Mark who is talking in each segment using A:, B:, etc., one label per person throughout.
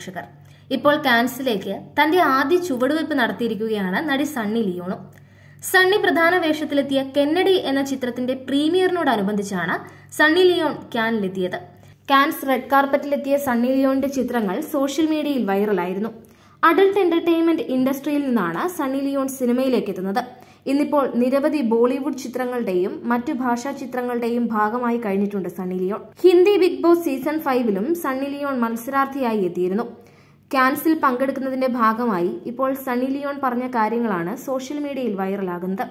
A: പ്രേക്ഷകർ ഇപ്പോൾ കാൻസിലേക്ക് തന്റെ ആദ്യ ചുവടുവയ്പ് നടത്തിയിരിക്കുകയാണ് നടി സണ്ണി ലിയോണും സണ്ണി പ്രധാന വേഷത്തിലെത്തിയ കെന്നഡി എന്ന ചിത്രത്തിന്റെ പ്രീമിയറിനോടനുബന്ധിച്ചാണ് സണ്ണി ലിയോൺ ക്യാനിലെത്തിയത് കാൻസ് റെഡ് കാർപ്പറ്റിലെത്തിയ സണ്ണി ലിയോണിന്റെ ചിത്രങ്ങൾ സോഷ്യൽ മീഡിയയിൽ വൈറലായിരുന്നു അഡൾട്ട് എന്റർടൈൻമെന്റ് ഇൻഡസ്ട്രിയിൽ നിന്നാണ് സണ്ണി ലിയോൺ സിനിമയിലേക്ക് എത്തുന്നത് ഇന്നിപ്പോൾ നിരവധി ബോളിവുഡ് ചിത്രങ്ങളുടെയും മറ്റു ഭാഷാ ചിത്രങ്ങളുടെയും ഭാഗമായി കഴിഞ്ഞിട്ടുണ്ട് Sunny Leone Hindi Bigg Boss season ഫൈവിലും സണ്ണി ലിയോൺ മത്സരാർത്ഥിയായി എത്തിയിരുന്നു ക്യാൻസിൽ പങ്കെടുക്കുന്നതിന്റെ ഭാഗമായി ഇപ്പോൾ സണ്ണി ലിയോൺ പറഞ്ഞ കാര്യങ്ങളാണ് സോഷ്യൽ മീഡിയയിൽ വൈറലാകുന്നത്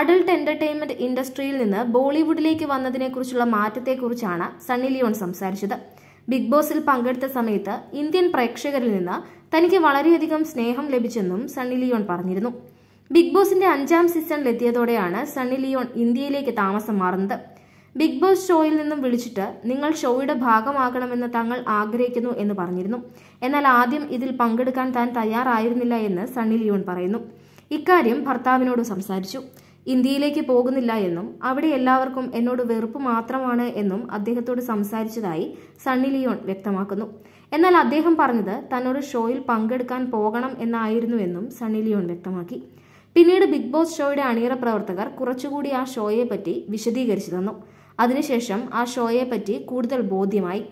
A: അഡൾട്ട് എന്റർടൈൻമെന്റ് ഇൻഡസ്ട്രിയിൽ നിന്ന് ബോളിവുഡിലേക്ക് വന്നതിനെക്കുറിച്ചുള്ള മാറ്റത്തെക്കുറിച്ചാണ് സണ്ണി ലിയോൺ സംസാരിച്ചത് ബിഗ് ബോസിൽ പങ്കെടുത്ത സമയത്ത് ഇന്ത്യൻ പ്രേക്ഷകരിൽ നിന്ന് തനിക്ക് വളരെയധികം സ്നേഹം ലഭിച്ചെന്നും സണ്ണി ലിയോൺ പറഞ്ഞിരുന്നു ബിഗ് ബോസിന്റെ അഞ്ചാം സീസണിലെത്തിയതോടെയാണ് സണ്ണി ലിയോൺ ഇന്ത്യയിലേക്ക് താമസം മാറുന്നത് ബിഗ് ബോസ് ഷോയിൽ നിന്നും വിളിച്ചിട്ട് നിങ്ങൾ ഷോയുടെ ഭാഗമാകണമെന്ന് തങ്ങൾ ആഗ്രഹിക്കുന്നു എന്ന് പറഞ്ഞിരുന്നു എന്നാൽ ആദ്യം ഇതിൽ പങ്കെടുക്കാൻ താൻ തയ്യാറായിരുന്നില്ല എന്ന് സണ്ണി ലിയോൺ പറയുന്നു ഇക്കാര്യം ഭർത്താവിനോട് സംസാരിച്ചു ഇന്ത്യയിലേക്ക് പോകുന്നില്ല എന്നും അവിടെ എല്ലാവർക്കും എന്നോട് വെറുപ്പ് മാത്രമാണ് എന്നും അദ്ദേഹത്തോട് സംസാരിച്ചതായി സണ്ണി ലിയോൺ വ്യക്തമാക്കുന്നു എന്നാൽ അദ്ദേഹം പറഞ്ഞത് തന്നൊരു ഷോയിൽ പങ്കെടുക്കാൻ പോകണം എന്നായിരുന്നു എന്നും സണ്ണി ലിയോൺ വ്യക്തമാക്കി പിന്നീട് ബിഗ് ബോസ് ഷോയുടെ അണിയറ പ്രവർത്തകർ കുറച്ചുകൂടി ആ ഷോയെ പറ്റി വിശദീകരിച്ചു തന്നു അതിനുശേഷം ആ ഷോയെ പറ്റി കൂടുതൽ ബോധ്യമായി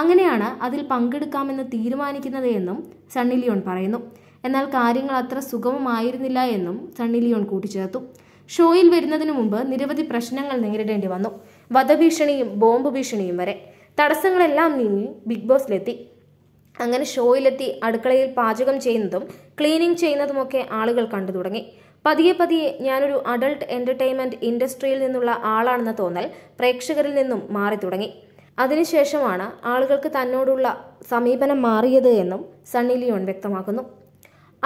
A: അങ്ങനെയാണ് അതിൽ പങ്കെടുക്കാമെന്ന് തീരുമാനിക്കുന്നത് എന്നും സണ്ണി ലിയോൺ പറയുന്നു എന്നാൽ കാര്യങ്ങൾ അത്ര സുഗമമായിരുന്നില്ല എന്നും സണ്ണി ലിയോൺ കൂട്ടിച്ചേർത്തു ഷോയിൽ വരുന്നതിനു മുമ്പ് നിരവധി പ്രശ്നങ്ങൾ നേരിടേണ്ടി വന്നു വധഭീഷണിയും ബോംബ് ഭീഷണിയും വരെ തടസ്സങ്ങളെല്ലാം നീങ്ങി ബിഗ് ബോസിലെത്തി അങ്ങനെ ഷോയിലെത്തി അടുക്കളയിൽ പാചകം ചെയ്യുന്നതും ക്ലീനിങ് ചെയ്യുന്നതുമൊക്കെ ആളുകൾ കണ്ടു തുടങ്ങി പതിയെ പതിയെ ഞാനൊരു അഡൾട്ട് എൻ്റർടൈൻമെൻറ്റ് ഇൻഡസ്ട്രിയിൽ നിന്നുള്ള ആളാണെന്ന തോന്നൽ പ്രേക്ഷകരിൽ നിന്നും മാറി തുടങ്ങി അതിനുശേഷമാണ് ആളുകൾക്ക് തന്നോടുള്ള സമീപനം മാറിയത് എന്നും സണ്ണി ലിയോൺ വ്യക്തമാക്കുന്നു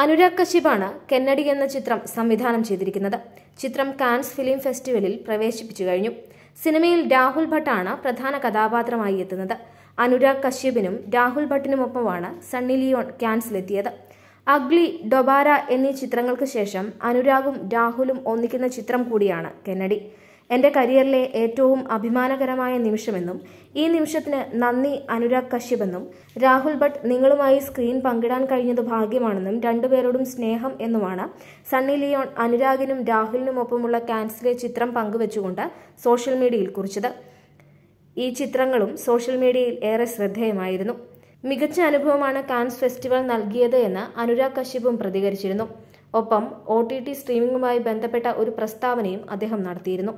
A: അനുരാഗ് കശ്യപാണ് കെന്നഡി എന്ന ചിത്രം സംവിധാനം ചെയ്തിരിക്കുന്നത് ചിത്രം കാൻസ് ഫിലിം ഫെസ്റ്റിവലിൽ പ്രവേശിപ്പിച്ചു കഴിഞ്ഞു സിനിമയിൽ രാഹുൽ ഭട്ടാണ് പ്രധാന കഥാപാത്രമായി എത്തുന്നത് അനുരാഗ് കശ്യപിനും രാഹുൽ ഭട്ടിനുമൊപ്പമാണ് സണ്ണി ലിയോൺ കാൻസിലെത്തിയത് അഗ്ലി ഡൊബാര എന്നീ ചിത്രങ്ങൾക്ക് ശേഷം അനുരാഗും രാഹുലും ഒന്നിക്കുന്ന ചിത്രം കൂടിയാണ് കെന്നഡി എൻ്റെ കരിയറിലെ ഏറ്റവും അഭിമാനകരമായ നിമിഷമെന്നും ഈ നിമിഷത്തിന് നന്ദി അനുരാഗ് കശ്യപെന്നും രാഹുൽ ഭട്ട് നിങ്ങളുമായി സ്ക്രീൻ പങ്കിടാൻ കഴിഞ്ഞത് ഭാഗ്യമാണെന്നും രണ്ടുപേരോടും സ്നേഹം എന്നുമാണ് സണ്ണി ലിയോൺ അനുരാഗിനും രാഹുലിനുമൊപ്പമുള്ള ക്യാൻസിലെ ചിത്രം പങ്കുവെച്ചുകൊണ്ട് സോഷ്യൽ മീഡിയയിൽ കുറിച്ചത് ഈ ചിത്രങ്ങളും സോഷ്യൽ മീഡിയയിൽ ഏറെ ശ്രദ്ധേയമായിരുന്നു മികച്ച അനുഭവമാണ് കാൻസ് ഫെസ്റ്റിവൽ നൽകിയത് എന്ന് അനുരാഗ് കശ്യപും പ്രതികരിച്ചിരുന്നു ഒപ്പം ഒ ടി ടി സ്ട്രീമിംഗുമായി ബന്ധപ്പെട്ട ഒരു പ്രസ്താവനയും അദ്ദേഹം നടത്തിയിരുന്നു